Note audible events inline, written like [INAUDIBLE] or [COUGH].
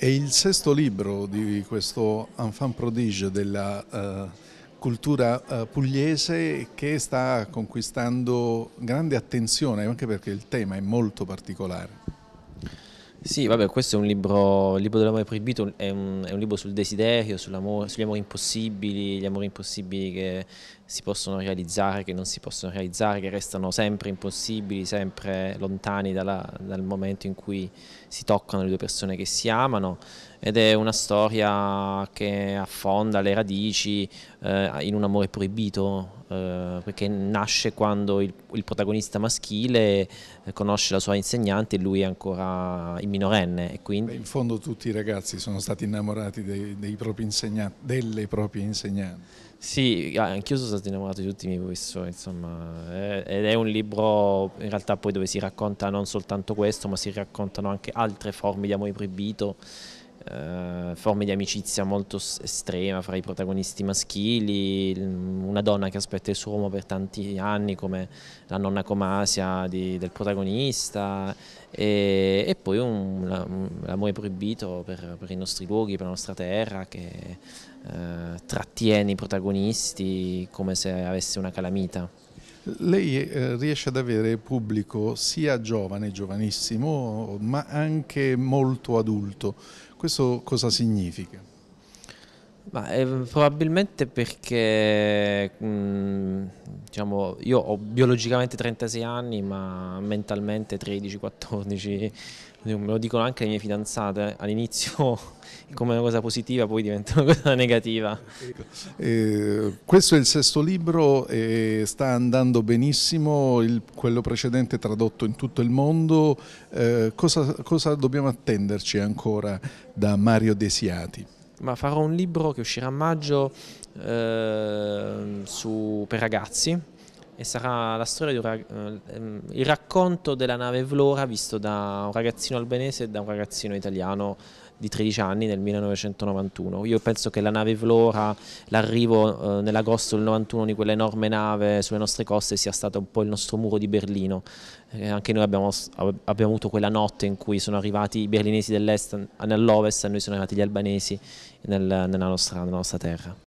È il sesto libro di questo enfant prodige della uh, cultura uh, pugliese che sta conquistando grande attenzione anche perché il tema è molto particolare. Sì, vabbè, questo è un libro, il libro dell'amore proibito, è un, è un, libro sul desiderio, sugli amori impossibili, gli amori impossibili che si possono realizzare, che non si possono realizzare, che restano sempre impossibili, sempre lontani dalla, dal momento in cui si toccano le due persone che si amano ed è una storia che affonda le radici eh, in un amore proibito eh, perché nasce quando il, il protagonista maschile eh, conosce la sua insegnante e lui è ancora in minorenne. E quindi... Beh, in fondo tutti i ragazzi sono stati innamorati dei, dei propri insegna... delle proprie insegnanti. Sì, ah, anch'io sono stato innamorato di tutti i miei professori, insomma, eh, ed è un libro in realtà poi dove si racconta non soltanto questo, ma si raccontano anche altre forme di amore proibito eh, forme di amicizia molto estrema fra i protagonisti maschili, una donna che aspetta il suo uomo per tanti anni come la nonna Comasia di, del protagonista e, e poi l'amore proibito per, per, i nostri luoghi, per la nostra terra che eh, trattiene i protagonisti come se avesse una calamita. Lei eh, riesce ad avere pubblico sia giovane, giovanissimo, ma anche molto adulto. Questo cosa significa? Ma, eh, probabilmente perché mh, mm, diciamo, io ho biologicamente 36 anni ma mentalmente 13-14, me lo dicono anche le mie fidanzate, all'inizio [LAUGHS] come una cosa positiva poi diventa una cosa negativa. Eh, questo è il sesto libro e sta andando benissimo, il, quello precedente è tradotto in tutto il mondo, eh, cosa, cosa dobbiamo attenderci ancora da Mario Desiati? ma farò un libro che uscirà a maggio eh, su, per ragazzi e sarà la storia di un, eh, il racconto della nave Vlora visto da un ragazzino albanese e da un ragazzino italiano di 13 anni nel 1991. Io penso che la nave Flora, l'arrivo eh, nell'agosto del 91 di quell'enorme nave sulle nostre coste sia stato un po' il nostro muro di Berlino. Eh, anche noi abbiamo, abbiamo, avuto quella notte in cui sono arrivati i berlinesi dell'est nell'ovest e noi sono arrivati gli albanesi nel, nella, nostra, nella nostra terra.